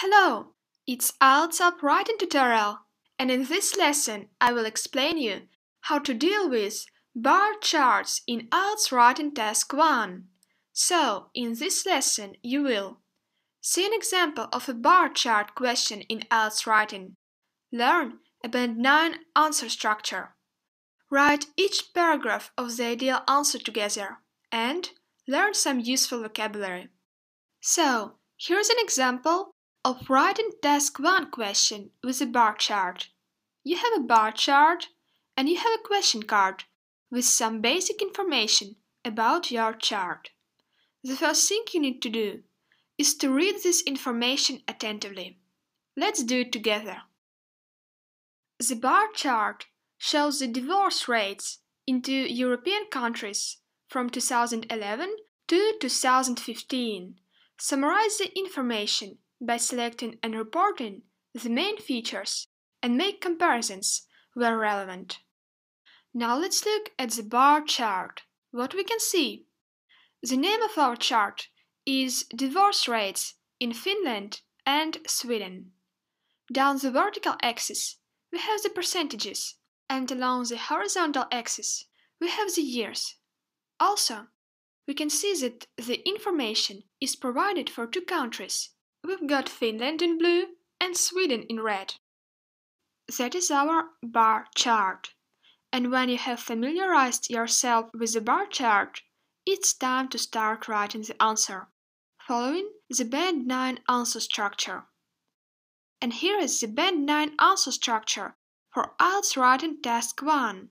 Hello, it's Altop writing tutorial and in this lesson I will explain you how to deal with bar charts in IELTS writing task 1. So, in this lesson you will see an example of a bar chart question in IELTS writing, learn a band 9 answer structure, write each paragraph of the ideal answer together, and learn some useful vocabulary. So, here's an example I'll write task 1 question with a bar chart. You have a bar chart and you have a question card with some basic information about your chart. The first thing you need to do is to read this information attentively. Let's do it together. The bar chart shows the divorce rates into European countries from 2011 to 2015. Summarize the information by selecting and reporting the main features and make comparisons where relevant. Now let's look at the bar chart. What we can see. The name of our chart is Divorce Rates in Finland and Sweden. Down the vertical axis we have the percentages and along the horizontal axis we have the years. Also, we can see that the information is provided for two countries, we've got Finland in blue and Sweden in red. That is our bar chart. And when you have familiarized yourself with the bar chart, it's time to start writing the answer, following the band 9 answer structure. And here is the band 9 answer structure for IELTS writing task 1.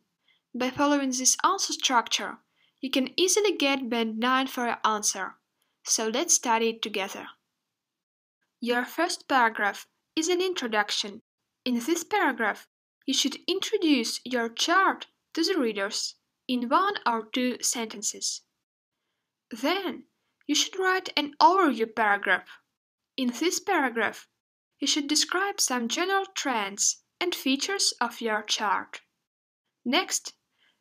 By following this answer structure, you can easily get band 9 for your answer. So let's study it together. Your first paragraph is an introduction. In this paragraph, you should introduce your chart to the readers in one or two sentences. Then, you should write an overview paragraph. In this paragraph, you should describe some general trends and features of your chart. Next,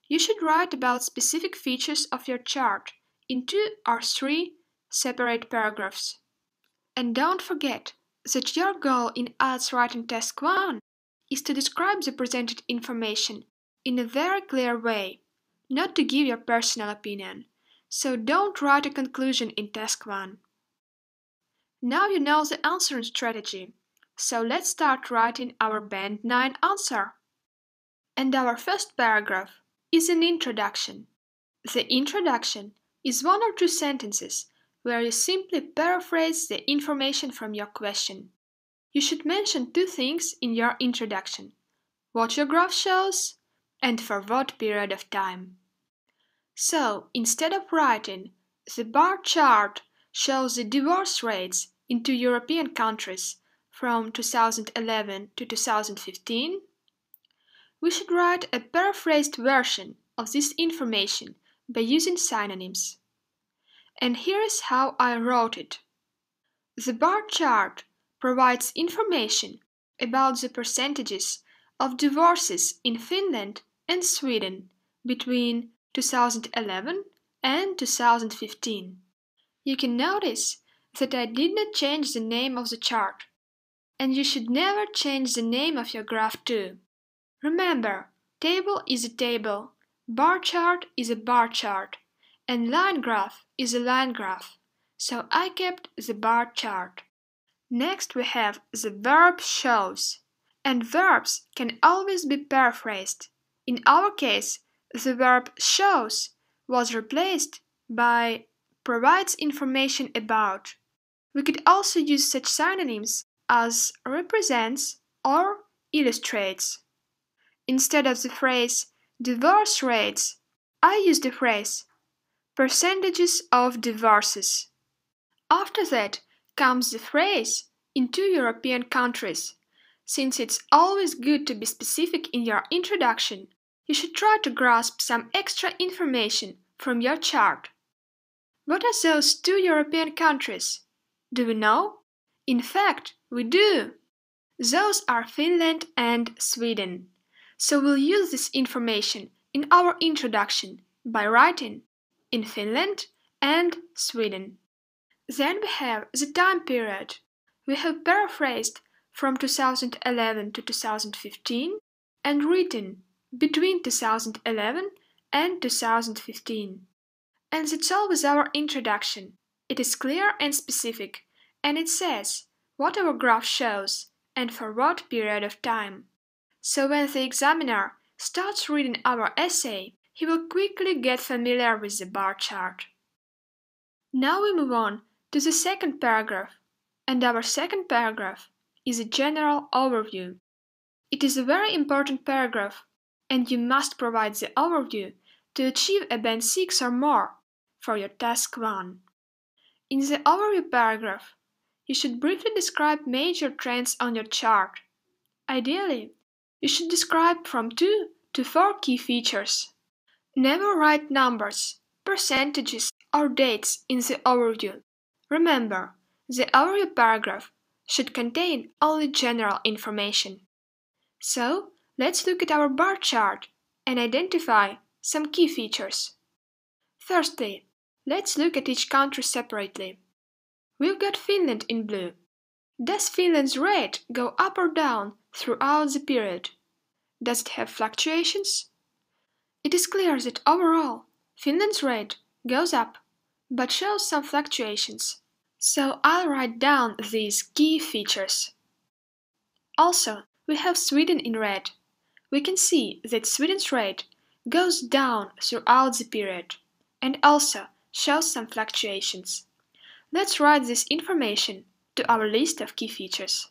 you should write about specific features of your chart in two or three separate paragraphs. And don't forget that your goal in IELTS Writing Task 1 is to describe the presented information in a very clear way, not to give your personal opinion. So don't write a conclusion in Task 1. Now you know the answering strategy, so let's start writing our Band 9 answer. And our first paragraph is an introduction. The introduction is one or two sentences where you simply paraphrase the information from your question. You should mention two things in your introduction what your graph shows and for what period of time. So, instead of writing, the bar chart shows the divorce rates in two European countries from 2011 to 2015, we should write a paraphrased version of this information by using synonyms and here is how I wrote it. The bar chart provides information about the percentages of divorces in Finland and Sweden between 2011 and 2015. You can notice that I did not change the name of the chart. And you should never change the name of your graph too. Remember, table is a table, bar chart is a bar chart. And line graph is a line graph, so I kept the bar chart. Next we have the verb shows. And verbs can always be paraphrased. In our case, the verb shows was replaced by provides information about. We could also use such synonyms as represents or illustrates. Instead of the phrase divorce rates, I use the phrase percentages of divorces. After that comes the phrase in two European countries. Since it's always good to be specific in your introduction, you should try to grasp some extra information from your chart. What are those two European countries? Do we know? In fact, we do! Those are Finland and Sweden. So we'll use this information in our introduction by writing in Finland and Sweden. Then we have the time period. We have paraphrased from 2011 to 2015 and written between 2011 and 2015. And that's all with our introduction. It is clear and specific, and it says what our graph shows and for what period of time. So when the examiner starts reading our essay, he will quickly get familiar with the bar chart. Now we move on to the second paragraph, and our second paragraph is a general overview. It is a very important paragraph, and you must provide the overview to achieve a band 6 or more for your task 1. In the overview paragraph, you should briefly describe major trends on your chart. Ideally, you should describe from 2 to 4 key features. Never write numbers, percentages, or dates in the overview. Remember, the overview paragraph should contain only general information. So, let's look at our bar chart and identify some key features. Firstly, let's look at each country separately. We've got Finland in blue. Does Finland's rate go up or down throughout the period? Does it have fluctuations? It is clear that overall, Finland's rate goes up, but shows some fluctuations. So I'll write down these key features. Also, we have Sweden in red. We can see that Sweden's rate goes down throughout the period and also shows some fluctuations. Let's write this information to our list of key features.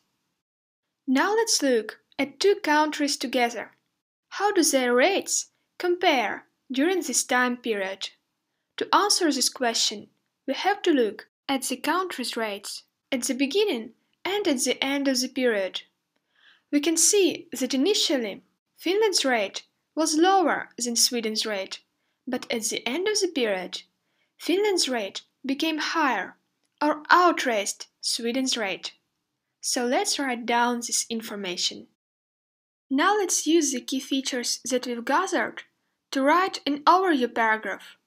Now let's look at two countries together. How do their rates Compare during this time period. To answer this question, we have to look at the country's rates at the beginning and at the end of the period. We can see that initially Finland's rate was lower than Sweden's rate, but at the end of the period Finland's rate became higher or outraced Sweden's rate. So let's write down this information. Now let's use the key features that we've gathered to write an overview paragraph.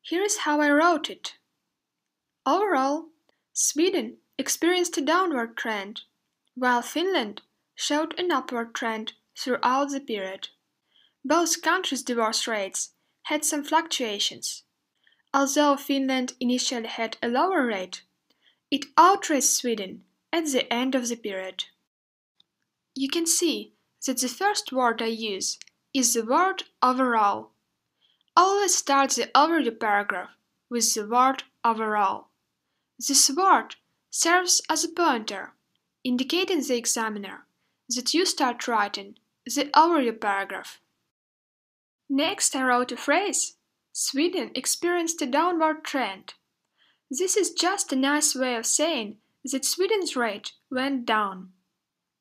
Here is how I wrote it. Overall, Sweden experienced a downward trend, while Finland showed an upward trend throughout the period. Both countries' divorce rates had some fluctuations. Although Finland initially had a lower rate, it outraced Sweden at the end of the period. You can see that the first word I use is the word overall. Always start the overview paragraph with the word overall. This word serves as a pointer, indicating the examiner that you start writing the overview paragraph. Next, I wrote a phrase Sweden experienced a downward trend. This is just a nice way of saying that Sweden's rate went down.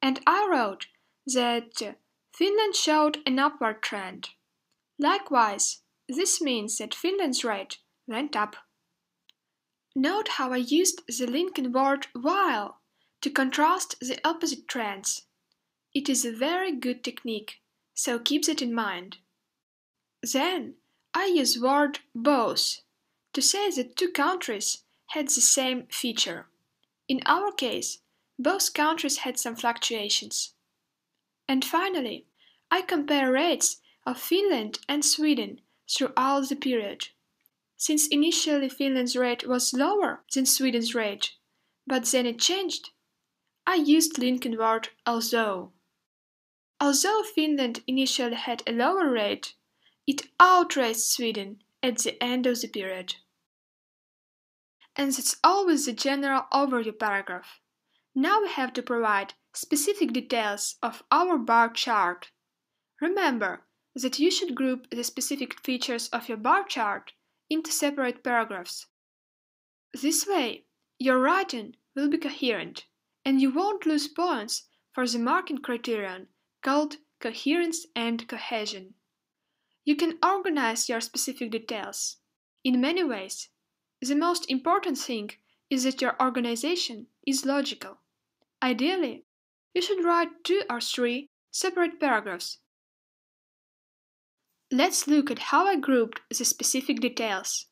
And I wrote that Finland showed an upward trend. Likewise, this means that Finland's rate went up. Note how I used the linking word while to contrast the opposite trends. It is a very good technique, so keep that in mind. Then I use word both to say that two countries had the same feature. In our case, both countries had some fluctuations. And finally, I compare rates of Finland and Sweden throughout the period. Since initially Finland's rate was lower than Sweden's rate, but then it changed, I used Lincoln word although. Although Finland initially had a lower rate, it outraced Sweden at the end of the period. And that's always the general overview paragraph. Now we have to provide specific details of our bar chart. Remember that you should group the specific features of your bar chart into separate paragraphs. This way, your writing will be coherent, and you won't lose points for the marking criterion called coherence and cohesion. You can organize your specific details. In many ways, the most important thing is that your organization is logical. Ideally, you should write two or three separate paragraphs. Let's look at how I grouped the specific details.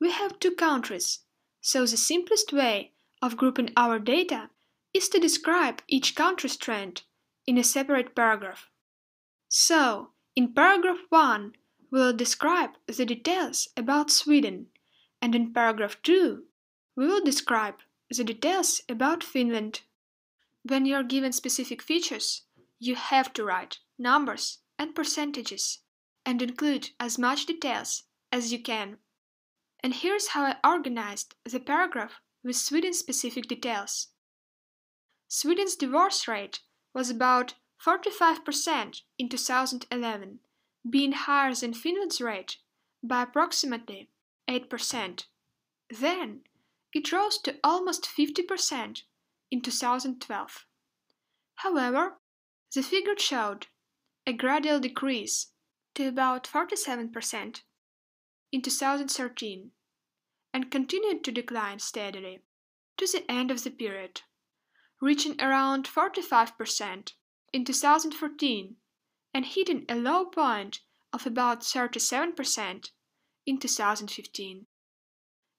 We have two countries, so the simplest way of grouping our data is to describe each country's trend in a separate paragraph. So, in paragraph 1, we'll describe the details about Sweden, and in paragraph 2, we will describe the details about Finland. When you are given specific features, you have to write numbers and percentages and include as much details as you can. And here's how I organized the paragraph with Sweden specific details. Sweden's divorce rate was about 45% in 2011, being higher than Finland's rate by approximately 8%. Then, it rose to almost 50% in 2012. However, the figure showed a gradual decrease to about 47% in 2013 and continued to decline steadily to the end of the period, reaching around 45% in 2014 and hitting a low point of about 37% in 2015.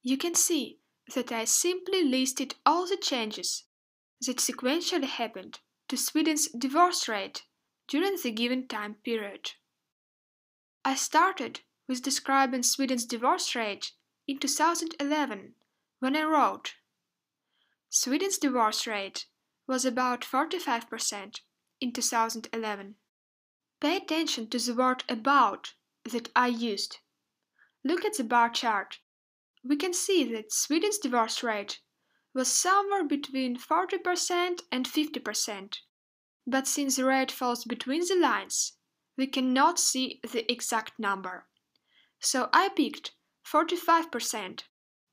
You can see that I simply listed all the changes that sequentially happened to Sweden's divorce rate during the given time period. I started with describing Sweden's divorce rate in 2011 when I wrote Sweden's divorce rate was about 45% in 2011. Pay attention to the word about that I used. Look at the bar chart we can see that Sweden's divorce rate was somewhere between 40% and 50%. But since the rate falls between the lines, we cannot see the exact number. So I picked 45%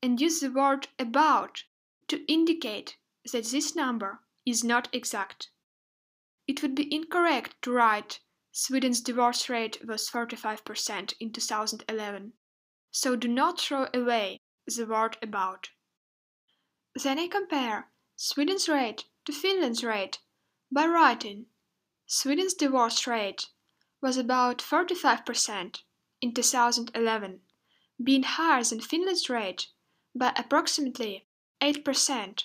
and used the word about to indicate that this number is not exact. It would be incorrect to write Sweden's divorce rate was 45% in 2011. So do not throw away the word about. Then I compare Sweden's rate to Finland's rate by writing Sweden's divorce rate was about 35% in 2011, being higher than Finland's rate by approximately 8%.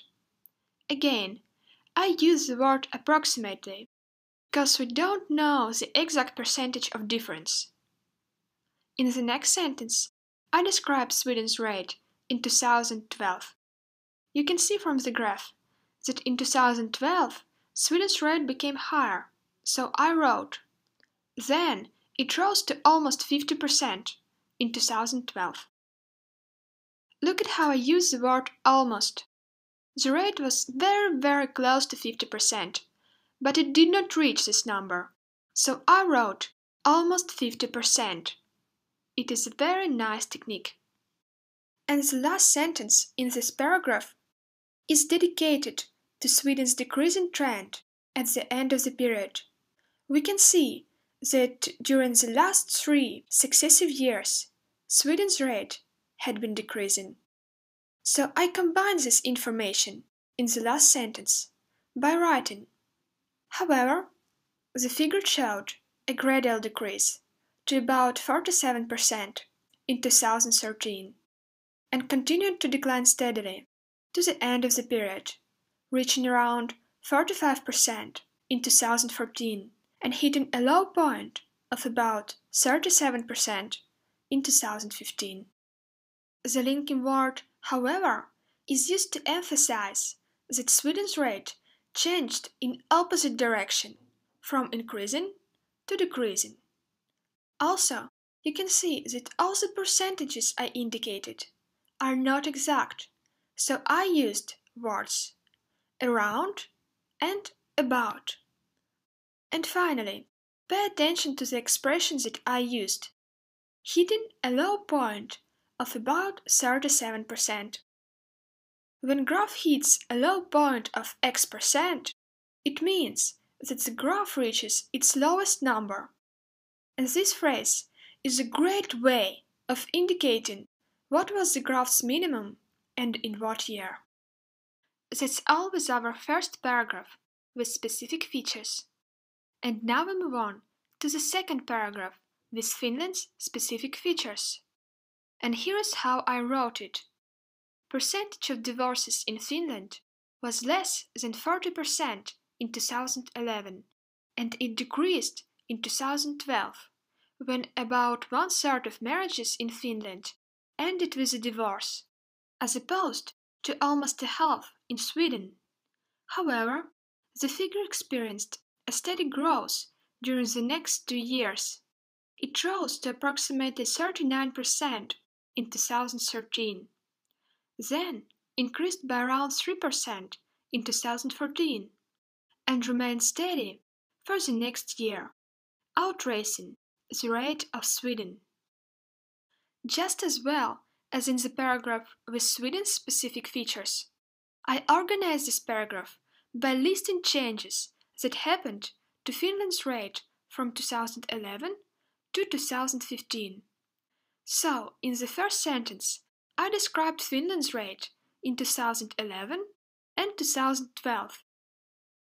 Again, I use the word approximately because we don't know the exact percentage of difference. In the next sentence, I describe Sweden's rate in 2012. You can see from the graph that in 2012 Sweden's rate became higher, so I wrote. Then it rose to almost 50% in 2012. Look at how I use the word almost. The rate was very, very close to 50%, but it did not reach this number, so I wrote almost 50%. It is a very nice technique and the last sentence in this paragraph is dedicated to Sweden's decreasing trend at the end of the period. We can see that during the last three successive years, Sweden's rate had been decreasing. So I combine this information in the last sentence by writing. However, the figure showed a gradual decrease to about 47% in 2013 and continued to decline steadily to the end of the period, reaching around 35% in 2014 and hitting a low point of about 37% in 2015. The linking word, however, is used to emphasize that Sweden's rate changed in opposite direction from increasing to decreasing. Also, you can see that all the percentages I indicated are not exact, so I used words around and about. And finally, pay attention to the expressions that I used, hitting a low point of about 37%. When graph hits a low point of x percent, it means that the graph reaches its lowest number. And this phrase is a great way of indicating what was the graph's minimum and in what year? That's all with our first paragraph with specific features. And now we move on to the second paragraph with Finland's specific features. And here is how I wrote it. Percentage of divorces in Finland was less than 40% in 2011 and it decreased in 2012 when about one third of marriages in Finland ended with a divorce, as opposed to almost a half in Sweden. However, the figure experienced a steady growth during the next two years. It rose to approximately 39% in 2013, then increased by around 3% in 2014, and remained steady for the next year, outracing the rate of Sweden just as well as in the paragraph with Sweden's specific features. I organized this paragraph by listing changes that happened to Finland's rate from 2011 to 2015. So, in the first sentence, I described Finland's rate in 2011 and 2012,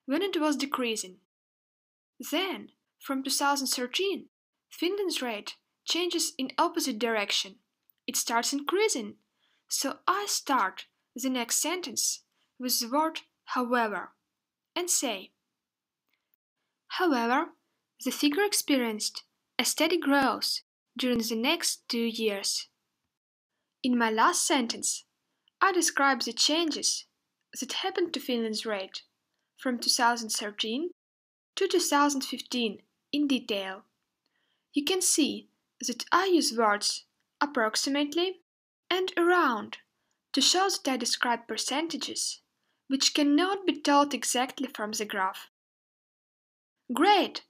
when it was decreasing. Then, from 2013, Finland's rate changes in opposite direction. It starts increasing. So I start the next sentence with the word however and say However, the figure experienced a steady growth during the next two years. In my last sentence, I describe the changes that happened to Finland's rate from 2013 to 2015 in detail. You can see that I use words approximately and around to show that I describe percentages, which cannot be told exactly from the graph. Great!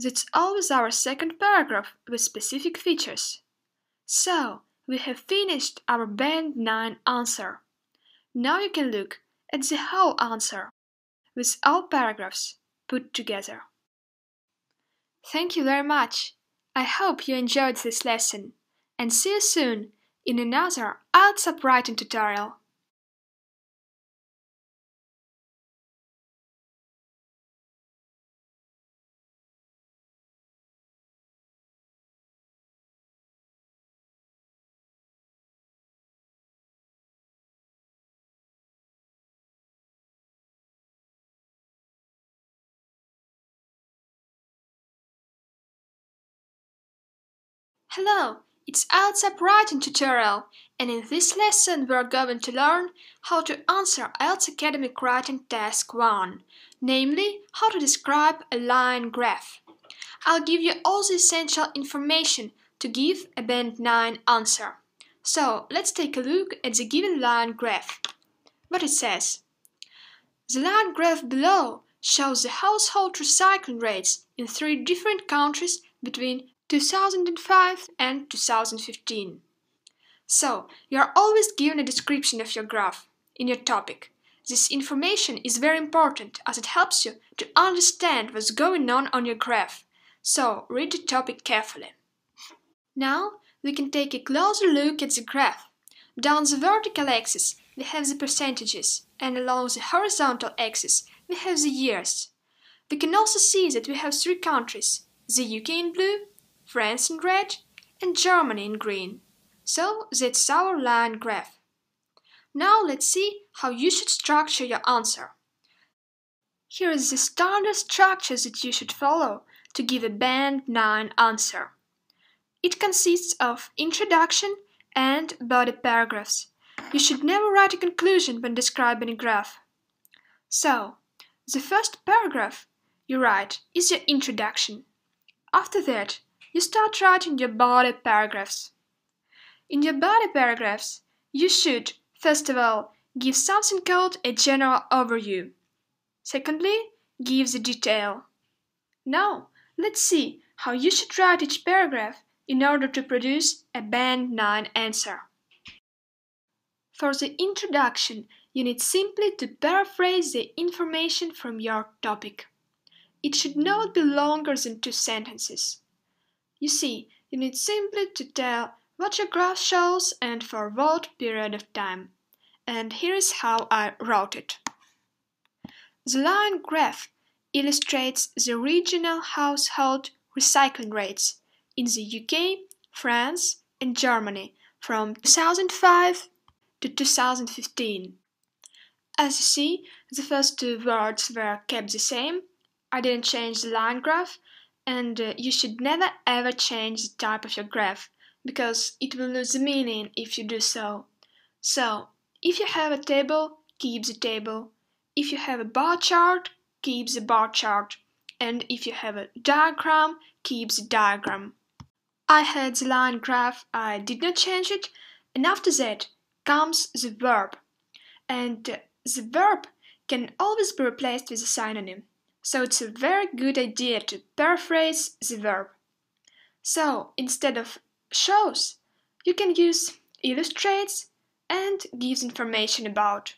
That's always our second paragraph with specific features. So, we have finished our band 9 answer. Now you can look at the whole answer, with all paragraphs put together. Thank you very much! I hope you enjoyed this lesson and see you soon in another Outside Writing tutorial. Hello, it's LSAP writing tutorial and in this lesson we are going to learn how to answer IELTS Academic Writing Task 1, namely how to describe a line graph. I'll give you all the essential information to give a Band 9 answer. So let's take a look at the given line graph. What it says. The line graph below shows the household recycling rates in three different countries between 2005 and 2015. So, you are always given a description of your graph in your topic. This information is very important as it helps you to understand what's going on on your graph. So, read the topic carefully. Now, we can take a closer look at the graph. Down the vertical axis, we have the percentages, and along the horizontal axis, we have the years. We can also see that we have three countries, the UK in blue, France in red, and Germany in green. So that's our line graph. Now let's see how you should structure your answer. Here is the standard structure that you should follow to give a band 9 answer. It consists of introduction and body paragraphs. You should never write a conclusion when describing a graph. So, the first paragraph you write is your introduction. After that, you start writing your body paragraphs. In your body paragraphs, you should, first of all, give something called a general overview. Secondly, give the detail. Now, let's see how you should write each paragraph in order to produce a band 9 answer. For the introduction, you need simply to paraphrase the information from your topic. It should not be longer than two sentences. You see, you need simply to tell what your graph shows and for what period of time. And here is how I wrote it. The line graph illustrates the regional household recycling rates in the UK, France and Germany from 2005 to 2015. As you see, the first two words were kept the same. I didn't change the line graph, and uh, you should never ever change the type of your graph, because it will lose meaning if you do so. So, if you have a table, keep the table. If you have a bar chart, keep the bar chart. And if you have a diagram, keep the diagram. I had the line graph, I did not change it, and after that comes the verb. And uh, the verb can always be replaced with a synonym so it's a very good idea to paraphrase the verb. So instead of shows, you can use illustrates and gives information about.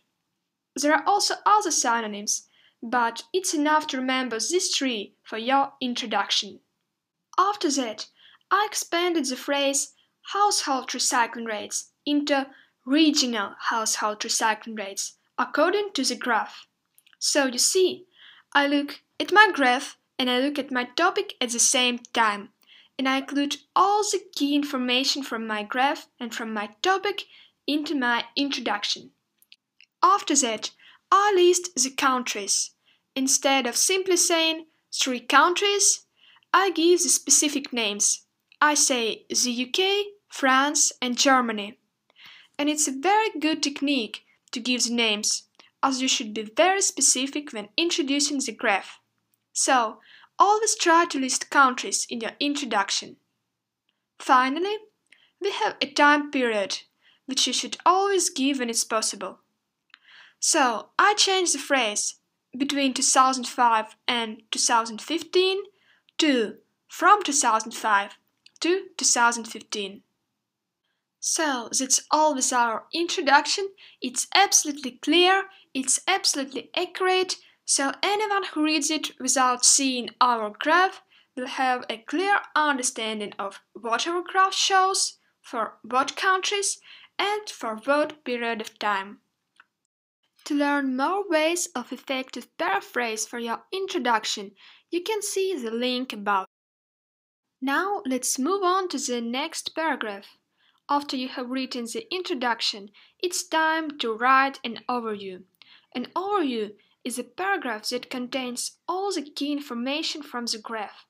There are also other synonyms, but it's enough to remember these three for your introduction. After that, I expanded the phrase household recycling rates into regional household recycling rates according to the graph. So you see, I look at my graph and I look at my topic at the same time. And I include all the key information from my graph and from my topic into my introduction. After that, I list the countries. Instead of simply saying three countries, I give the specific names. I say the UK, France and Germany. And it's a very good technique to give the names as you should be very specific when introducing the graph. So, always try to list countries in your introduction. Finally, we have a time period, which you should always give when it's possible. So, I changed the phrase between 2005 and 2015 to from 2005 to 2015. So that's all with our introduction. It's absolutely clear it's absolutely accurate, so anyone who reads it without seeing our graph will have a clear understanding of what our graph shows, for what countries, and for what period of time. To learn more ways of effective paraphrase for your introduction, you can see the link above. Now let's move on to the next paragraph. After you have written the introduction, it's time to write an overview. An overview is a paragraph that contains all the key information from the graph.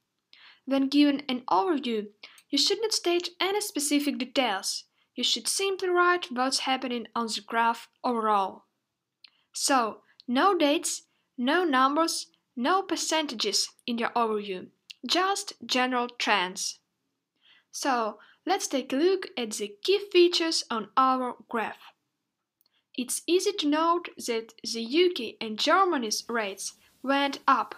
When given an overview, you should not state any specific details. You should simply write what's happening on the graph overall. So, no dates, no numbers, no percentages in your overview, just general trends. So, let's take a look at the key features on our graph. It's easy to note that the UK and Germany's rates went up,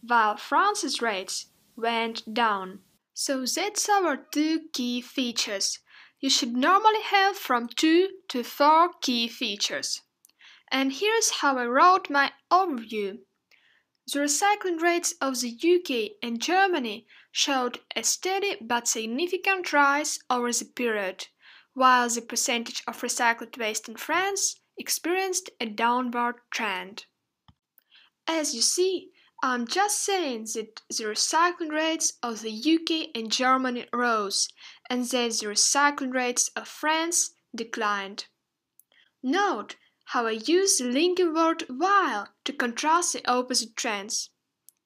while France's rates went down. So that's our two key features. You should normally have from two to four key features. And here's how I wrote my overview. The recycling rates of the UK and Germany showed a steady but significant rise over the period, while the percentage of recycled waste in France experienced a downward trend. As you see, I'm just saying that the recycling rates of the UK and Germany rose, and that the recycling rates of France declined. Note how I use the linking word while to contrast the opposite trends.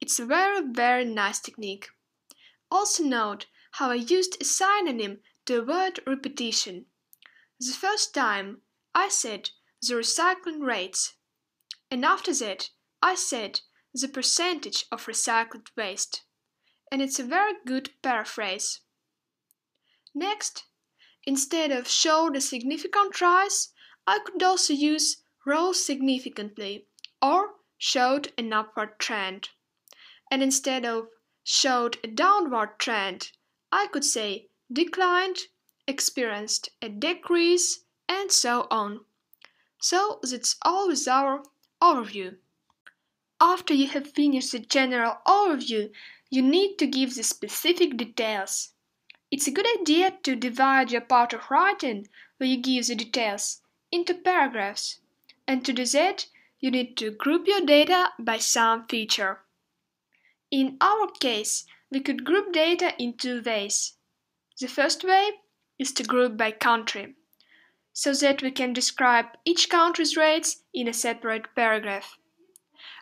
It's a very, very nice technique. Also note how I used a synonym to avoid repetition. The first time I said the recycling rates. And after that, I said the percentage of recycled waste. And it's a very good paraphrase. Next, instead of show the significant rise, I could also use rose significantly or showed an upward trend. And instead of showed a downward trend, I could say declined, experienced a decrease, and so on. So that's all with our overview. After you have finished the general overview, you need to give the specific details. It's a good idea to divide your part of writing, where you give the details, into paragraphs. And to do that, you need to group your data by some feature. In our case, we could group data in two ways. The first way is to group by country so that we can describe each country's rates in a separate paragraph.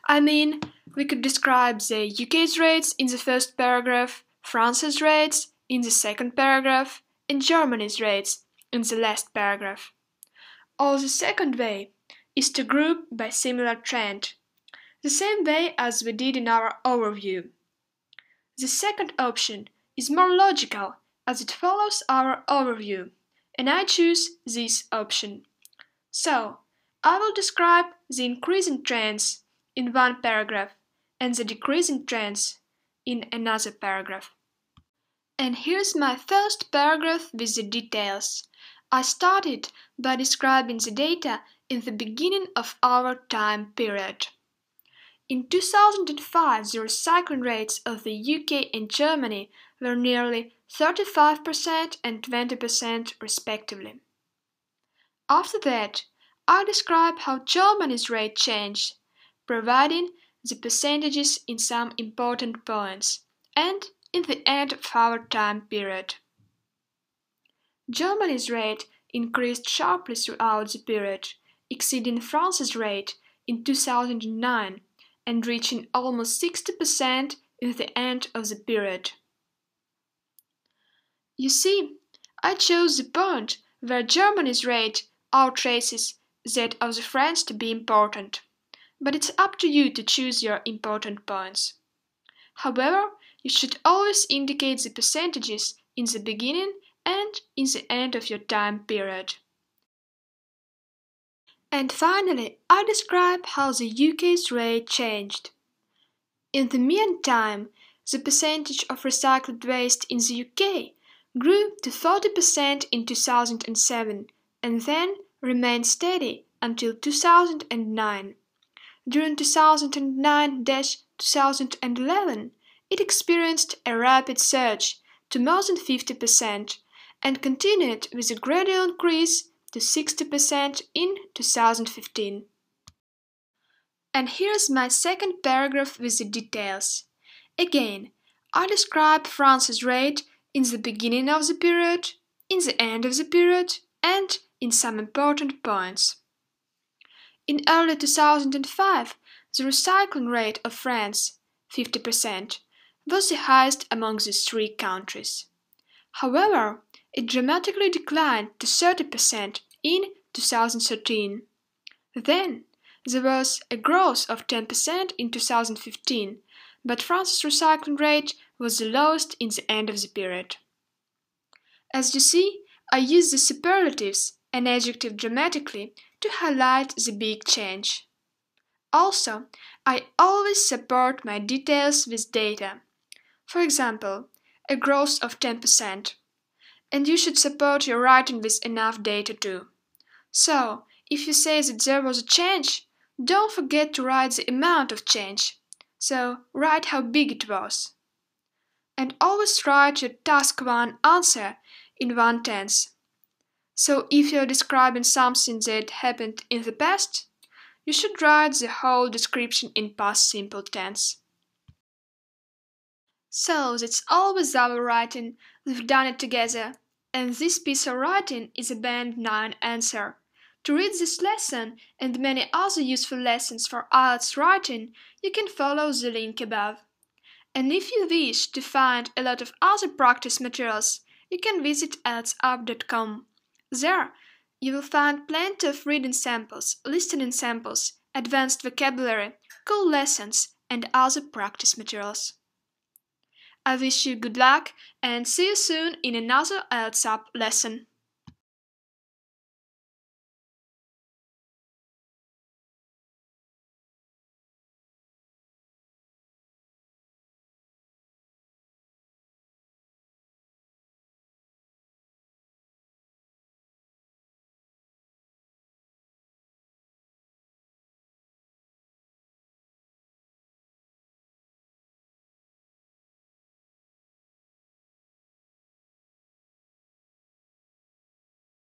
I mean, we could describe the UK's rates in the first paragraph, France's rates in the second paragraph, and Germany's rates in the last paragraph. Or the second way is to group by similar trend, the same way as we did in our overview. The second option is more logical as it follows our overview and I choose this option. So, I will describe the increasing trends in one paragraph and the decreasing trends in another paragraph. And here's my first paragraph with the details. I started by describing the data in the beginning of our time period. In 2005, the recycling rates of the UK and Germany were nearly 35% and 20% respectively. After that, I describe how Germany's rate changed, providing the percentages in some important points, and in the end of our time period. Germany's rate increased sharply throughout the period, exceeding France's rate in 2009 and reaching almost 60% in the end of the period. You see, I chose the point where Germany's rate outraces that of the French to be important. But it's up to you to choose your important points. However, you should always indicate the percentages in the beginning and in the end of your time period. And finally, I describe how the UK's rate changed. In the meantime, the percentage of recycled waste in the UK grew to 40% in 2007 and then remained steady until 2009. During 2009-2011, it experienced a rapid surge to more than 50% and continued with a gradual increase to 60% in 2015. And here's my second paragraph with the details. Again, I describe France's rate in the beginning of the period, in the end of the period, and in some important points. In early 2005, the recycling rate of France, 50%, was the highest among these three countries. However, it dramatically declined to 30% in 2013. Then, there was a growth of 10% in 2015 but France's recycling rate was the lowest in the end of the period. As you see, I use the superlatives, an adjective dramatically, to highlight the big change. Also, I always support my details with data. For example, a growth of 10%. And you should support your writing with enough data too. So, if you say that there was a change, don't forget to write the amount of change so write how big it was. And always write your task 1 answer in one tense. So if you're describing something that happened in the past, you should write the whole description in past simple tense. So that's all with our writing, we've done it together, and this piece of writing is a band 9 answer. To read this lesson and many other useful lessons for IELTS writing, you can follow the link above. And if you wish to find a lot of other practice materials, you can visit eltsapp.com. There, you will find plenty of reading samples, listening samples, advanced vocabulary, cool lessons, and other practice materials. I wish you good luck and see you soon in another ELTS lesson.